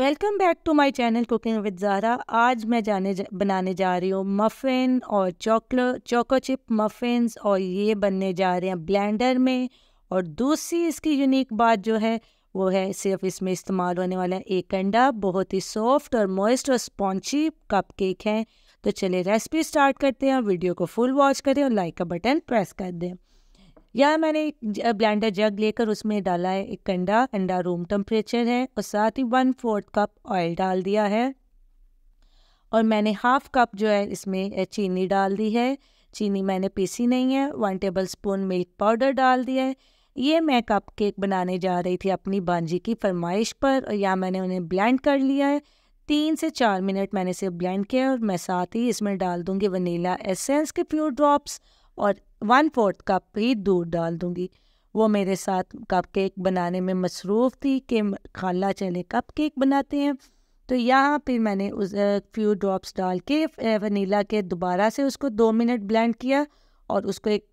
welcome back to my channel cooking with Zara आज मैं जाने जा, बनाने जा रही हूँ मफ़िन और चॉकलो चोको चिप मफ़िन्स और ये बनने जा रहे हैं ब्लेंडर में और दूसरी इसकी यूनिक बात जो है वो है सिर्फ इसमें इस्तेमाल होने वाला एक अंडा बहुत ही सॉफ्ट और मॉइस्ट और स्पॉन्ची कप केक है तो चलिए रेसिपी स्टार्ट करते हैं वीडियो को फुल वॉच करें और लाइक का बटन प्रेस कर दें या मैंने एक ब्लेंडर जग लेकर उसमें डाला है एक अंडा अंडा रूम टेम्परेचर है और साथ ही वन फोर्थ कप ऑयल डाल दिया है और मैंने हाफ कप जो है इसमें चीनी डाल दी है चीनी मैंने पीसी नहीं है one tablespoon milk powder डाल दिया है ये मैं कप केक बनाने जा रही थी अपनी भांजी की फरमाइश पर और या मैंने उन्हें ब्लेंड कर लिया है तीन से चार मिनट मैंने इसे ब्लेंड किया और मैं साथ ही इसमें डाल दूंगी वनीला एसेंस के प्योर ड्रॉप्स और वन फोर्थ कप ही दूध डाल दूँगी वो मेरे साथ कप केक बनाने में मसरूफ़ थी कि खाला चले कप केक बनाते हैं तो यहाँ पे मैंने उस फ्यू ड्रॉप्स डाल के वनीला के दोबारा से उसको दो मिनट ब्लेंड किया और उसको एक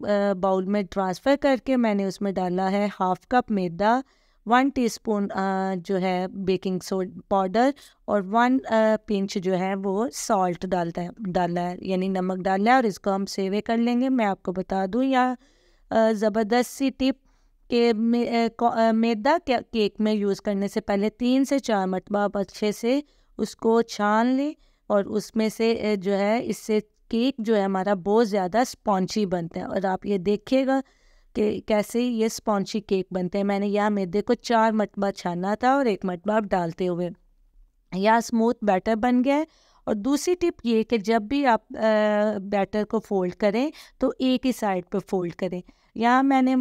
बाउल में ट्रांसफ़र करके मैंने उसमें डाला है हाफ़ कप मैदा वन टीस्पून जो है बेकिंग सोड पाउडर और वन पिंच जो है वो सॉल्ट डालता है डालना है यानी नमक डालना है और इसको हम सेवे कर लेंगे मैं आपको बता दूँ या ज़बरदस्त सी टिप के मैदा के, केक में यूज़ करने से पहले तीन से चार मरतबा आप अच्छे से उसको छान लें और उसमें से जो है इससे केक जो है हमारा बहुत ज़्यादा स्पॉन्ची बनता है और आप ये देखिएगा कि कैसे ये स्पॉन्ची केक बनते हैं मैंने यहाँ मैदे को चार मटबा छाना था और एक मटबा आप डालते हुए यह स्मूथ बैटर बन गया है और दूसरी टिप ये कि जब भी आप बैटर को फोल्ड करें तो एक ही साइड पर फोल्ड करें यहाँ मैंने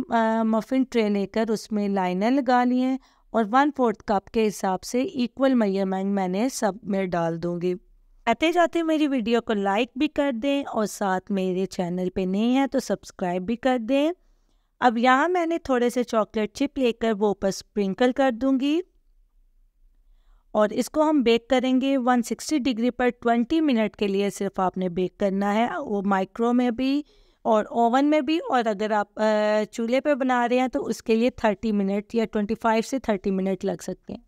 मफ़िन ट्रे लेकर उसमें लाइनें लगा ली हैं और वन फोर्थ कप के हिसाब से इक्वल मेजरमेंट मैंने सब में डाल दूँगी आते जाते मेरी वीडियो को लाइक भी कर दें और साथ मेरे चैनल पे नहीं है तो सब्सक्राइब भी कर दें अब यहाँ मैंने थोड़े से चॉकलेट चिप लेकर वो ऊपर स्प्रिंकल कर दूंगी और इसको हम बेक करेंगे 160 डिग्री पर 20 मिनट के लिए सिर्फ आपने बेक करना है वो माइक्रो में भी और ओवन में भी और अगर आप चूल्हे पे बना रहे हैं तो उसके लिए 30 मिनट या 25 से 30 मिनट लग सकते हैं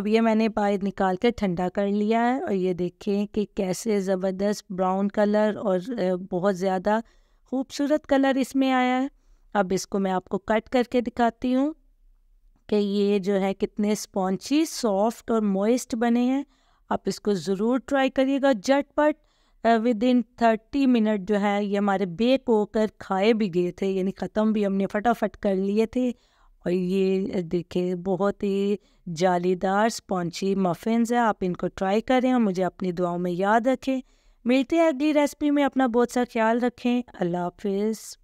अब ये मैंने बाहर निकाल कर ठंडा कर लिया है और ये देखें कि कैसे ज़बरदस्त ब्राउन कलर और बहुत ज़्यादा खूबसूरत कलर इसमें आया है अब इसको मैं आपको कट करके दिखाती हूँ कि ये जो है कितने स्पॉन्ची सॉफ्ट और मॉइस्ट बने हैं आप इसको ज़रूर ट्राई करिएगा झटपट विद इन थर्टी मिनट जो है ये हमारे बेक होकर खाए भी गए थे यानी ख़त्म भी हमने फटाफट कर लिए थे और ये देखिए बहुत ही जालीदार स्पॉन्ची मफिन्स है आप इनको ट्राई करें और मुझे अपनी दुआओं में याद रखें मिलते हैं अगली रेसिपी में अपना बहुत सा ख्याल रखें अल्लाह हाफिज़